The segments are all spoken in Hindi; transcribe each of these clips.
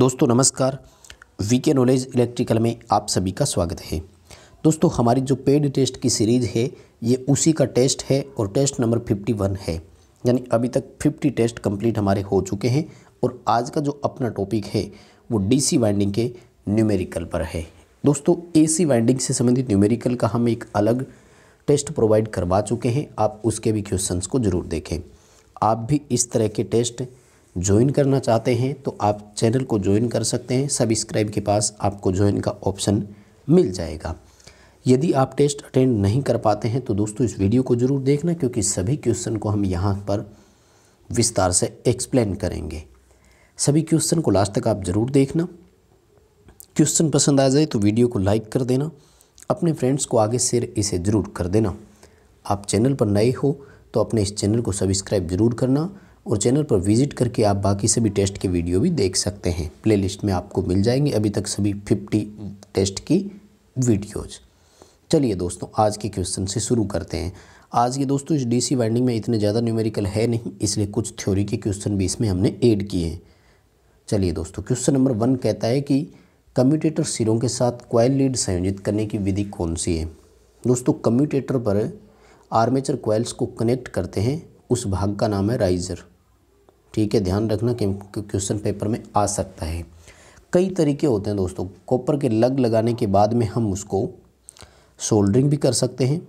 दोस्तों नमस्कार वी के नॉलेज इलेक्ट्रिकल में आप सभी का स्वागत है दोस्तों हमारी जो पेड टेस्ट की सीरीज़ है ये उसी का टेस्ट है और टेस्ट नंबर 51 है यानी अभी तक 50 टेस्ट कंप्लीट हमारे हो चुके हैं और आज का जो अपना टॉपिक है वो डीसी वाइंडिंग के न्यूमेरिकल पर है दोस्तों एसी वाइंडिंग से संबंधित न्यूमेरिकल का हम एक अलग टेस्ट प्रोवाइड करवा चुके हैं आप उसके भी क्वेश्चंस को ज़रूर देखें आप भी इस तरह के टेस्ट ज्वाइन करना चाहते हैं तो आप चैनल को ज्वाइन कर सकते हैं सब्सक्राइब के पास आपको ज्वाइन का ऑप्शन मिल जाएगा यदि आप टेस्ट अटेंड नहीं कर पाते हैं तो दोस्तों इस वीडियो को ज़रूर देखना क्योंकि सभी क्वेश्चन को हम यहाँ पर विस्तार से एक्सप्लेन करेंगे सभी क्वेश्चन को लास्ट तक आप ज़रूर देखना क्वेश्चन पसंद आ जाए तो वीडियो को लाइक कर देना अपने फ्रेंड्स को आगे शेयर इसे ज़रूर कर देना आप चैनल पर नए हो तो अपने इस चैनल को सब्सक्राइब ज़रूर करना और चैनल पर विजिट करके आप बाकी सभी टेस्ट के वीडियो भी देख सकते हैं प्लेलिस्ट में आपको मिल जाएंगे अभी तक सभी फिफ्टी टेस्ट की वीडियोज़ चलिए दोस्तों आज के क्वेश्चन से शुरू करते हैं आज के दोस्तों इस डीसी वाइंडिंग में इतने ज़्यादा न्यूमेरिकल है नहीं इसलिए कुछ थ्योरी के क्वेश्चन भी इसमें हमने ऐड किए हैं चलिए दोस्तों क्वेश्चन नंबर वन कहता है कि कम्यूटेटर सिरों के साथ क्वाइल लीड संयोजित करने की विधि कौन सी है दोस्तों कम्यूटेटर पर आर्मेचर क्वाइल्स को कनेक्ट करते हैं उस भाग का नाम है राइजर ठीक है ध्यान रखना कि क्वेश्चन पेपर में आ सकता है कई तरीके होते हैं दोस्तों कॉपर के लग लगाने के बाद में हम उसको सोल्डरिंग भी कर सकते हैं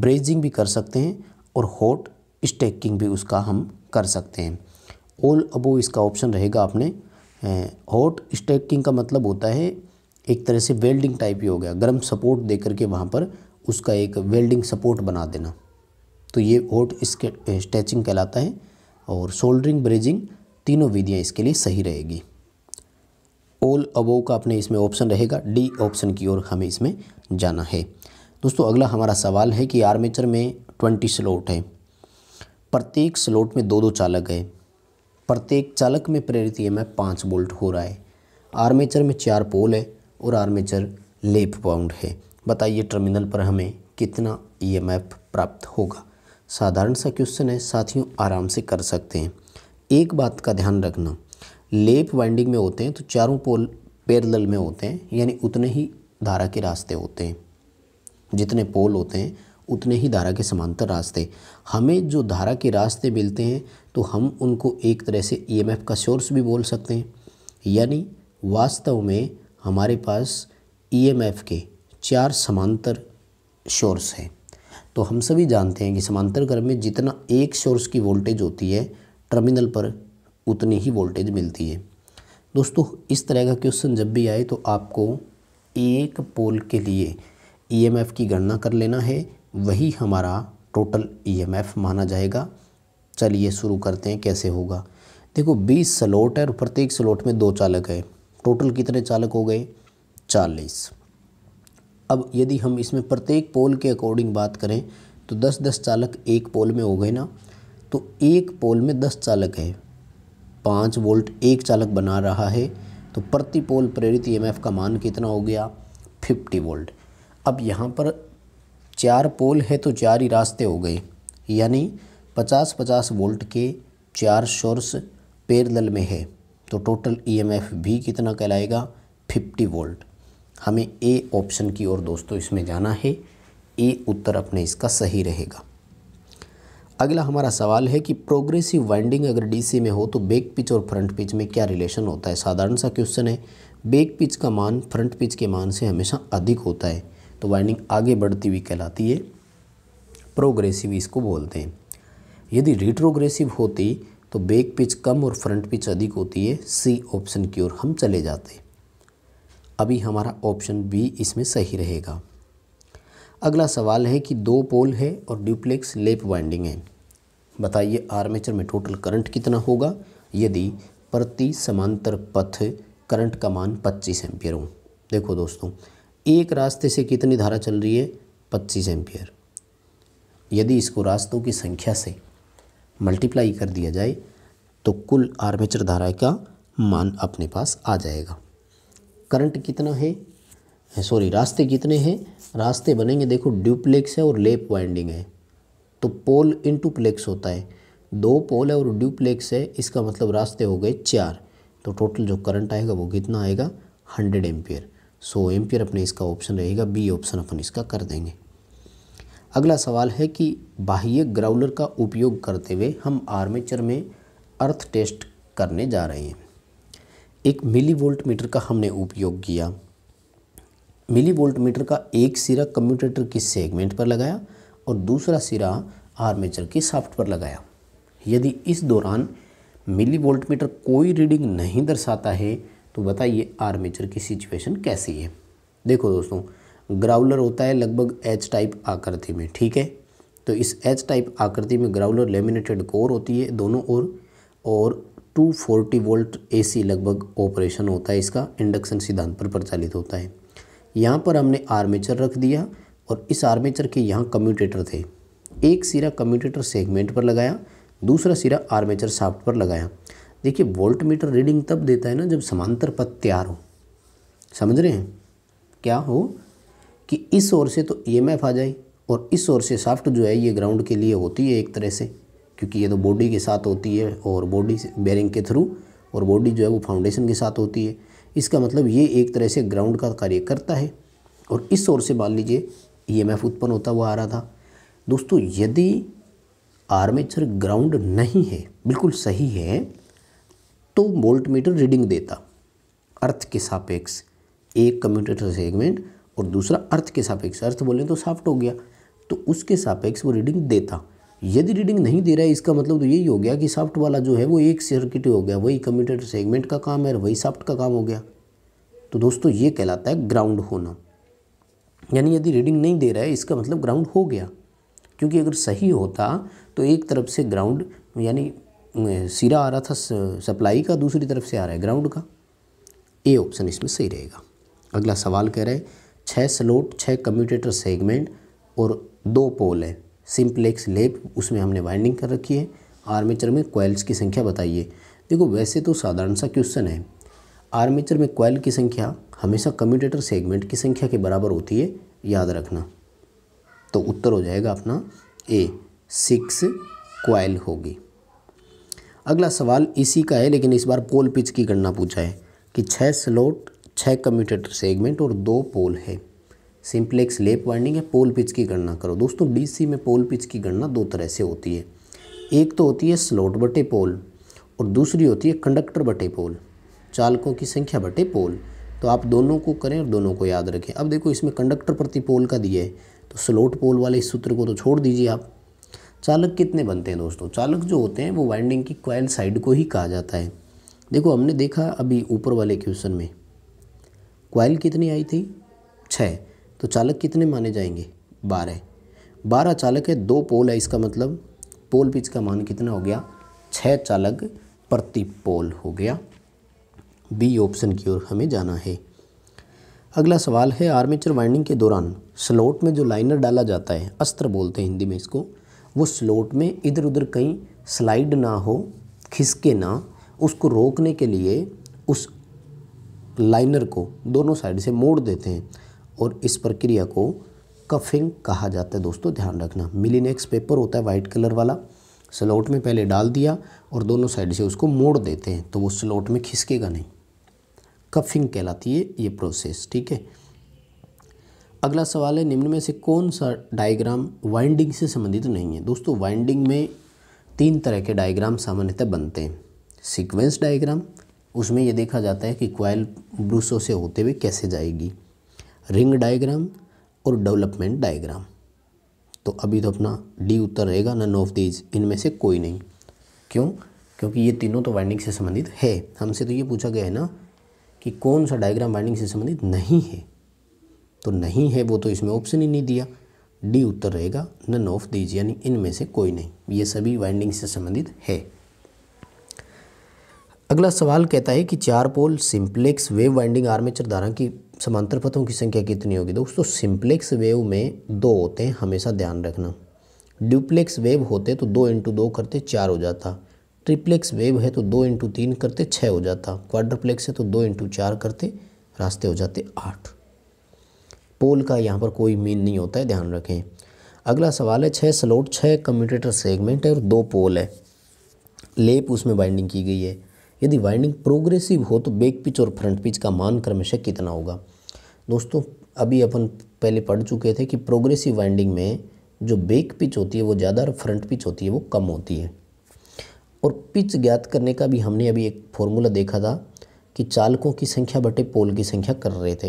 ब्रेजिंग भी कर सकते हैं और हॉट स्टेकिंग भी उसका हम कर सकते हैं ऑल अबो इसका ऑप्शन रहेगा आपने हॉट स्टेकिंग का मतलब होता है एक तरह से वेल्डिंग टाइप ही हो गया गर्म सपोर्ट दे करके वहाँ पर उसका एक वेल्डिंग सपोर्ट बना देना तो ये हॉट स्टैचिंग कहलाता है और सोल्डरिंग ब्रेजिंग तीनों विधियाँ इसके लिए सही रहेगी ऑल अबोव का अपने इसमें ऑप्शन रहेगा डी ऑप्शन की ओर हमें इसमें जाना है दोस्तों अगला हमारा सवाल है कि आर्मेचर में ट्वेंटी स्लोट है प्रत्येक स्लोट में दो दो चालक है प्रत्येक चालक में प्रेरित ई एम पाँच बोल्ट हो रहा है आर्मेचर में चार पोल है और आर्मेचर लेप बाउंड है बताइए टर्मिनल पर हमें कितना ई प्राप्त होगा साधारण सा क्वेश्चन है साथियों आराम से कर सकते हैं एक बात का ध्यान रखना लेप वाइंडिंग में होते हैं तो चारों पोल पैरेलल में होते हैं यानी उतने ही धारा के रास्ते होते हैं जितने पोल होते हैं उतने ही धारा के समांतर रास्ते हमें जो धारा के रास्ते मिलते हैं तो हम उनको एक तरह से ईएमएफ e का सोर्स भी बोल सकते हैं यानी वास्तव में हमारे पास ईएमएफ e के चार समांतर सोर्स हैं तो हम सभी जानते हैं कि समांतर क्रम में जितना एक सोर्स की वोल्टेज होती है टर्मिनल पर उतनी ही वोल्टेज मिलती है दोस्तों इस तरह का क्वेश्चन जब भी आए तो आपको एक पोल के लिए ईएमएफ e की गणना कर लेना है वही हमारा टोटल ईएमएफ e माना जाएगा चलिए शुरू करते हैं कैसे होगा देखो 20 स्लोट है और प्रत्येक स्लोट में दो चालक है टोटल कितने चालक हो गए चालीस अब यदि हम इसमें प्रत्येक पोल के अकॉर्डिंग बात करें तो दस दस चालक एक पोल में हो गए ना तो एक पोल में दस चालक है पाँच वोल्ट एक चालक बना रहा है तो प्रति पोल प्रेरित ईएमएफ e का मान कितना हो गया फिफ्टी वोल्ट अब यहाँ पर चार पोल है तो चार ही रास्ते हो गए यानी पचास पचास वोल्ट के चार शोर्स पेरल में है तो टोटल ईएमएफ e भी कितना कहलाएगा फिफ्टी वोल्ट हमें ए ऑप्शन की ओर दोस्तों इसमें जाना है ए उत्तर अपने इसका सही रहेगा अगला हमारा सवाल है कि प्रोग्रेसिव वाइंडिंग अगर डीसी में हो तो बैक पिच और फ्रंट पिच में क्या रिलेशन होता है साधारण सा क्वेश्चन है बैक पिच का मान फ्रंट पिच के मान से हमेशा अधिक होता है तो वाइंडिंग आगे बढ़ती हुई कहलाती है प्रोग्रेसिव इसको बोलते हैं यदि रिट्रोग्रेसिव होती तो बैक पिच कम और फ्रंट पिच अधिक होती है सी ऑप्शन की ओर हम चले जाते हैं अभी हमारा ऑप्शन बी इसमें सही रहेगा अगला सवाल है कि दो पोल है और ड्यूप्लेक्स लेप वाइंडिंग है बताइए आर्मेचर में टोटल करंट कितना होगा यदि प्रति समांतर पथ करंट का मान 25 एम्पियर हो देखो दोस्तों एक रास्ते से कितनी धारा चल रही है 25 एम्पियर यदि इसको रास्तों की संख्या से मल्टीप्लाई कर दिया जाए तो कुल आर्मेचर धारा का मान अपने पास आ जाएगा करंट कितना है सॉरी रास्ते कितने हैं रास्ते बनेंगे देखो ड्यूप्लेक्स है और लेप वाइंडिंग है तो पोल इंटू प्लेक्स होता है दो पोल है और ड्यूप्लेक्स है इसका मतलब रास्ते हो गए चार तो टोटल जो करंट आएगा वो कितना आएगा हंड्रेड एम्पियर सो एम्पियर अपने इसका ऑप्शन रहेगा बी ऑप्शन अपन इसका कर देंगे अगला सवाल है कि बाह्य ग्राउलर का उपयोग करते हुए हम आर्मेचर में अर्थ टेस्ट करने जा रहे हैं एक मिली वोल्ट मीटर का हमने उपयोग किया मिली वोल्ट मीटर का एक सिरा कम्यूटेटर की सेगमेंट पर लगाया और दूसरा सिरा आर्मेचर की साफ्ट पर लगाया यदि इस दौरान मिली वोल्ट मीटर कोई रीडिंग नहीं दर्शाता है तो बताइए आर्मेचर की सिचुएशन कैसी है देखो दोस्तों ग्राउलर होता है लगभग एच टाइप आकृति में ठीक है तो इस एच टाइप आकृति में ग्राउलर लेमिनेटेड कोर होती है दोनों ओर और 240 वोल्ट एसी लगभग ऑपरेशन होता है इसका इंडक्शन सिद्धांत पर प्रचालित होता है यहाँ पर हमने आर्मेचर रख दिया और इस आर्मेचर के यहाँ कम्यूटेटर थे एक सिरा कम्यूटेटर सेगमेंट पर लगाया दूसरा सिरा आर्मेचर साफ्ट पर लगाया देखिए वोल्ट मीटर रीडिंग तब देता है ना जब समांतर पथ तैयार हो समझ रहे हैं क्या हो कि इस ओर से तो ई e आ जाए और इस ओर से साफ़्ट जो है ये ग्राउंड के लिए होती है एक तरह से क्योंकि ये तो बॉडी के साथ होती है और बॉडी बेरिंग के थ्रू और बॉडी जो है वो फाउंडेशन के साथ होती है इसका मतलब ये एक तरह से ग्राउंड का कार्य करता है और इस और से मान लीजिए ई e एम उत्पन्न होता हुआ आ रहा था दोस्तों यदि आर्मेचर ग्राउंड नहीं है बिल्कुल सही है तो वोल्ट मीटर रीडिंग देता अर्थ के सापेक्ष एक कम्यूटेटर सेगमेंट और दूसरा अर्थ के सापेक्ष अर्थ बोलें तो साफ्ट हो गया तो उसके सापेक्ष वो रीडिंग देता यदि रीडिंग नहीं दे रहा है इसका मतलब तो यही हो गया कि सॉफ्ट वाला जो है वो एक सर्किट हो गया वही कम्यूटेटर सेगमेंट का काम है और वही सॉफ्ट का काम हो गया तो दोस्तों ये कहलाता है ग्राउंड होना यानी यदि रीडिंग नहीं दे रहा है इसका मतलब ग्राउंड हो गया क्योंकि अगर सही होता तो एक तरफ से ग्राउंड यानी सिरा आ रहा था सप्लाई का दूसरी तरफ से आ रहा है ग्राउंड का ए ऑप्शन इसमें सही रहेगा अगला सवाल कह रहे हैं छः स्लोट छः कम्यूटेटर सेगमेंट और दो पोल है सिम्प्लेक्स लेप उसमें हमने वाइंडिंग कर रखी है आर्मेचर में कोयल्स की संख्या बताइए देखो वैसे तो साधारण सा क्वेश्चन है आर्मेचर में कोयल की संख्या हमेशा कम्यूटेटर सेगमेंट की संख्या के बराबर होती है याद रखना तो उत्तर हो जाएगा अपना ए सिक्स क्वाइल होगी अगला सवाल इसी का है लेकिन इस बार पोल पिच की गणना पूछा है कि छः स्लोट छः कम्यूटेटर सेगमेंट और दो पोल है सिंप्लेक्स लेप वाइंडिंग या पोल पिच की गणना करो दोस्तों डीसी में पोल पिच की गणना दो तरह से होती है एक तो होती है स्लोट बटे पोल और दूसरी होती है कंडक्टर बटे पोल चालकों की संख्या बटे पोल तो आप दोनों को करें और दोनों को याद रखें अब देखो इसमें कंडक्टर प्रति पोल का दिया है तो स्लोट पोल वाले इस सूत्र को तो छोड़ दीजिए आप चालक कितने बनते हैं दोस्तों चालक जो होते हैं वो वाइंडिंग की क्वाइल साइड को ही कहा जाता है देखो हमने देखा अभी ऊपर वाले क्वेश्चन में क्वाइल कितनी आई थी छः तो चालक कितने माने जाएंगे बारह बारह चालक है दो पोल है इसका मतलब पोल पिच का मान कितना हो गया छः चालक प्रति पोल हो गया बी ऑप्शन की ओर हमें जाना है अगला सवाल है आर्मेचर वाइंडिंग के दौरान स्लोट में जो लाइनर डाला जाता है अस्त्र बोलते हैं हिंदी में इसको वो स्लोट में इधर उधर कहीं स्लाइड ना हो खिसके ना उसको रोकने के लिए उस लाइनर को दोनों साइड से मोड़ देते हैं और इस प्रक्रिया को कफिंग कहा जाता है दोस्तों ध्यान रखना मिलीनेक्स पेपर होता है वाइट कलर वाला स्लॉट में पहले डाल दिया और दोनों साइड से उसको मोड़ देते हैं तो वो स्लॉट में खिसकेगा नहीं कफिंग कहलाती है ये प्रोसेस ठीक है अगला सवाल है निम्न में से कौन सा डायग्राम वाइंडिंग से संबंधित नहीं है दोस्तों वाइंडिंग में तीन तरह के डायग्राम सामान्यतः बनते हैं सिक्वेंस डायग्राम उसमें यह देखा जाता है कि क्वाइल ब्रूसों से होते हुए कैसे जाएगी रिंग डायग्राम और डेवलपमेंट डायग्राम तो अभी तो अपना डी उत्तर रहेगा नन ऑफ दीज इनमें से कोई नहीं क्यों क्योंकि ये तीनों तो वाइंडिंग से संबंधित है हमसे तो ये पूछा गया है ना कि कौन सा डायग्राम वाइंडिंग से संबंधित नहीं है तो नहीं है वो तो इसमें ऑप्शन ही नहीं दिया डी उत्तर रहेगा नन ऑफ दीज यानी इनमें से कोई नहीं ये सभी वाइंडिंग से संबंधित है अगला सवाल कहता है कि चार pole simplex wave winding armature धारा की समांतर पथों की संख्या कितनी होगी दोस्तों सिंप्लेक्स वेव में दो होते हैं हमेशा ध्यान रखना ड्यूप्लेक्स वेव होते तो दो इंटू दो करते चार हो जाता ट्रिप्लेक्स वेव है तो दो इंटू तीन करते छः हो जाता क्वाड्रप्लेक्स है तो दो इंटू चार करते रास्ते हो जाते आठ पोल का यहाँ पर कोई मीन नहीं होता है ध्यान रखें अगला सवाल है छः स्लोट छः कम्यूटेटर सेगमेंट है और दो पोल है लेप उसमें बाइंडिंग की गई है यदि वाइंडिंग प्रोग्रेसिव हो तो बैक पिच और फ्रंट पिच का मान क्रमशः कितना होगा दोस्तों अभी अपन पहले पढ़ चुके थे कि प्रोग्रेसिव वाइंडिंग में जो बैक पिच होती है वो ज़्यादा और फ्रंट पिच होती है वो कम होती है और पिच ज्ञात करने का भी हमने अभी एक फॉर्मूला देखा था कि चालकों की संख्या बटे पोल की संख्या कर रहे थे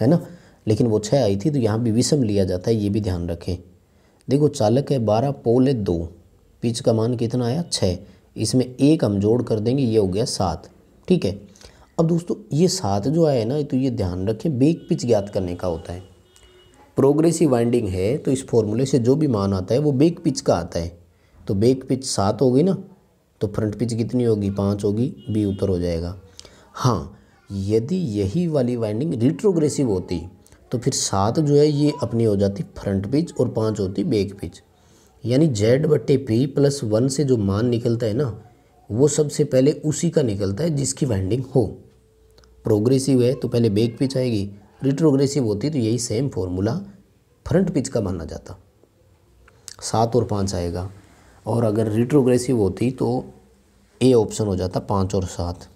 है ना लेकिन वो छः आई थी तो यहाँ भी विषम लिया जाता है ये भी ध्यान रखें देखो चालक है बारह पोल है दो पिच का मान कितना आया छः इसमें एक हम जोड़ कर देंगे ये हो गया सात ठीक है अब दोस्तों ये सात जो आया है ना तो ये ध्यान रखें बेग पिच ज्ञात करने का होता है प्रोग्रेसिव वाइंडिंग है तो इस फॉर्मूले से जो भी मान आता है वो बेग पिच का आता है तो बेग पिच सात होगी ना तो फ्रंट पिच कितनी होगी पाँच होगी बी उत्तर हो जाएगा हाँ यदि यही वाली वाइंडिंग रिट्रोग्रेसिव होती तो फिर सात जो है ये अपनी हो जाती फ्रंट पिच और पाँच होती बैक पिच यानी जेड बट्टे पी प्लस वन से जो मान निकलता है ना वो सबसे पहले उसी का निकलता है जिसकी वाइंडिंग हो प्रोग्रेसिव है तो पहले बैक पिच आएगी रिट्रोग्रेसिव होती तो यही सेम फॉर्मूला फ्रंट पिच का माना जाता सात और पाँच आएगा और अगर रिट्रोग्रेसिव होती तो ए ऑप्शन हो जाता पाँच और सात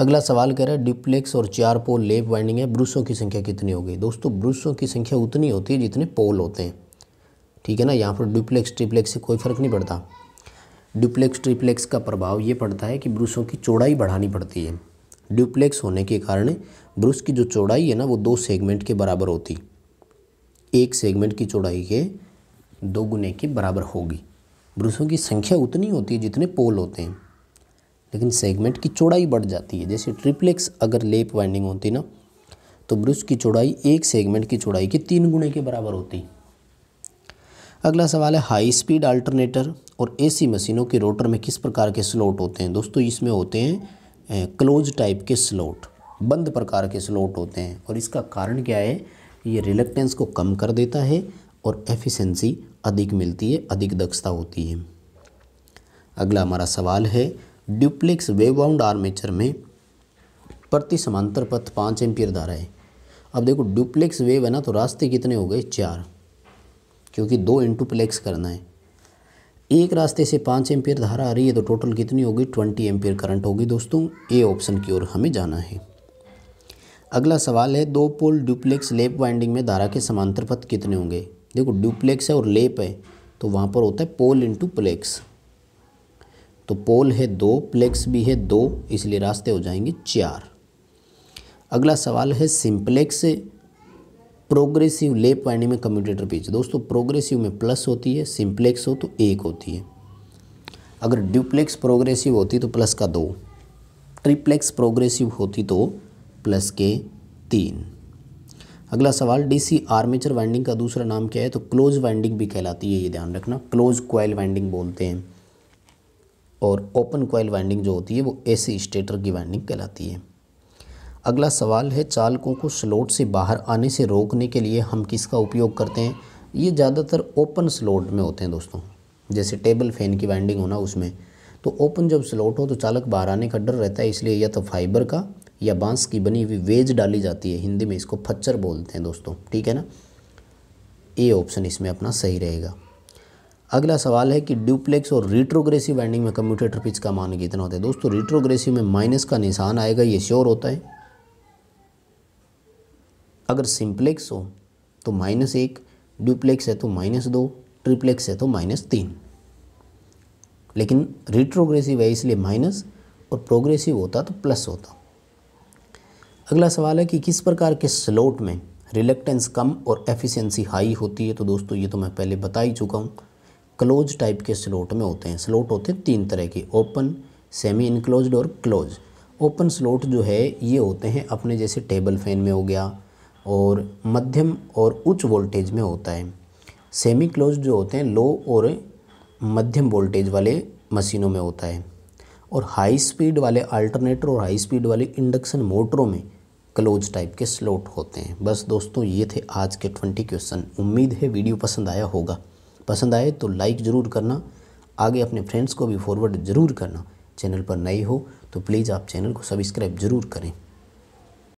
अगला सवाल कह रहा है डिप्लेक्स और चार पोल लेप वाइंडिंग है ब्रूसों की संख्या कितनी होगी दोस्तों ब्रूसों की संख्या उतनी होती है जितने पोल होते हैं ठीक है ना यहाँ पर डुप्लेक्स ट्रिप्लेक्स से कोई फ़र्क नहीं पड़ता डुप्लेक्स ट्रिप्लेक्स का प्रभाव ये पड़ता है कि ब्रूसों की चौड़ाई बढ़ानी पड़ती है डुप्लेक्स होने के कारण ब्रूस की जो चौड़ाई है ना वो दो सेगमेंट के बराबर होती एक सेगमेंट की चौड़ाई के दो गुने के बराबर होगी ब्रूसों की संख्या उतनी होती है जितने पोल होते हैं लेकिन सेगमेंट की चौड़ाई बढ़ जाती है जैसे ट्रिप्लेक्स अगर लेप वाइंडिंग होती ना तो ब्रूस की चौड़ाई एक सेगमेंट की चौड़ाई के तीन गुने के बराबर होती अगला सवाल है हाई स्पीड अल्टरनेटर और एसी मशीनों के रोटर में किस प्रकार के स्लोट होते हैं दोस्तों इसमें होते हैं क्लोज टाइप के स्लोट बंद प्रकार के स्लोट होते हैं और इसका कारण क्या है ये रिलेक्टेंस को कम कर देता है और एफिशिएंसी अधिक मिलती है अधिक दक्षता होती है अगला हमारा सवाल है ड्यूप्लेक्स वेवबाउंड आर्मेचर में प्रति समांतर पथ पाँच एम्पियर धारा है अब देखो ड्यूप्लेक्स वेव है ना तो रास्ते कितने हो गए चार क्योंकि दो इंटू प्लेक्स करना है एक रास्ते से पाँच एम्पियर धारा आ रही है तो टोटल कितनी होगी ट्वेंटी एम्पियर करंट होगी दोस्तों ए ऑप्शन की ओर हमें जाना है अगला सवाल है दो पोल डुप्लेक्स लेप वाइंडिंग में धारा के समांतर पथ कितने होंगे देखो डुप्लेक्स है और लेप है तो वहाँ पर होता है पोल इंटू प्लेक्स तो पोल है दो प्लेक्स भी है दो इसलिए रास्ते हो जाएंगे चार अगला सवाल है सिंप्लेक्स प्रोग्रेसिव लेप वाइंडिंग में कम्यूटेटर पेज दोस्तों प्रोग्रेसिव में प्लस होती है सिंप्लेक्स हो तो एक होती है अगर ड्यूप्लेक्स प्रोग्रेसिव होती तो प्लस का दो ट्रिप्लेक्स प्रोग्रेसिव होती तो प्लस के तीन अगला सवाल डीसी आर्मेचर वाइंडिंग का दूसरा नाम क्या है तो क्लोज वाइंडिंग भी कहलाती है ये ध्यान रखना क्लोज क्वाइल वाइंडिंग बोलते हैं और ओपन क्वाइल वाइंडिंग जो होती है वो एसी स्टेटर की वाइंडिंग कहलाती है अगला सवाल है चालकों को स्लोट से बाहर आने से रोकने के लिए हम किसका उपयोग करते हैं ये ज़्यादातर ओपन स्लोट में होते हैं दोस्तों जैसे टेबल फैन की वाइंडिंग होना उसमें तो ओपन जब स्लोट हो तो चालक बाहर आने का डर रहता है इसलिए या तो फाइबर का या बांस की बनी हुई वेज डाली जाती है हिंदी में इसको फच्चर बोलते हैं दोस्तों ठीक है ना ए ऑप्शन इसमें अपना सही रहेगा अगला सवाल है कि ड्यूप्लेक्स और रिट्रोग्रेसिव वाइंडिंग में कम्यूटेटर पिच का मान कितना होता है दोस्तों रिट्रोग्रेसिव में माइनस का निशान आएगा ये श्योर होता है अगर सिंप्लेक्स हो तो माइनस एक डुप्लेक्स है तो माइनस दो ट्रिप्लेक्स है तो माइनस तीन लेकिन रिट्रोग्रेसिव है इसलिए माइनस और प्रोग्रेसिव होता तो प्लस होता अगला सवाल है कि किस प्रकार के स्लोट में रिलेक्टेंस कम और एफिशिएंसी हाई होती है तो दोस्तों ये तो मैं पहले बता ही चुका हूँ क्लोज टाइप के स्लोट में होते हैं स्लोट होते हैं तीन तरह के ओपन सेमी इनक्लोज और क्लोज ओपन स्लोट जो है ये होते हैं अपने जैसे टेबल फैन में हो गया और मध्यम और उच्च वोल्टेज में होता है सेमी क्लोज जो होते हैं लो और मध्यम वोल्टेज वाले मशीनों में होता है और हाई स्पीड वाले अल्टरनेटर और हाई स्पीड वाले इंडक्शन मोटरों में क्लोज टाइप के स्लोट होते हैं बस दोस्तों ये थे आज के ट्वेंटी क्वेश्चन उम्मीद है वीडियो पसंद आया होगा पसंद आए तो लाइक ज़रूर करना आगे अपने फ्रेंड्स को भी फॉरवर्ड ज़रूर करना चैनल पर नए हो तो प्लीज़ आप चैनल को सब्सक्राइब ज़रूर करें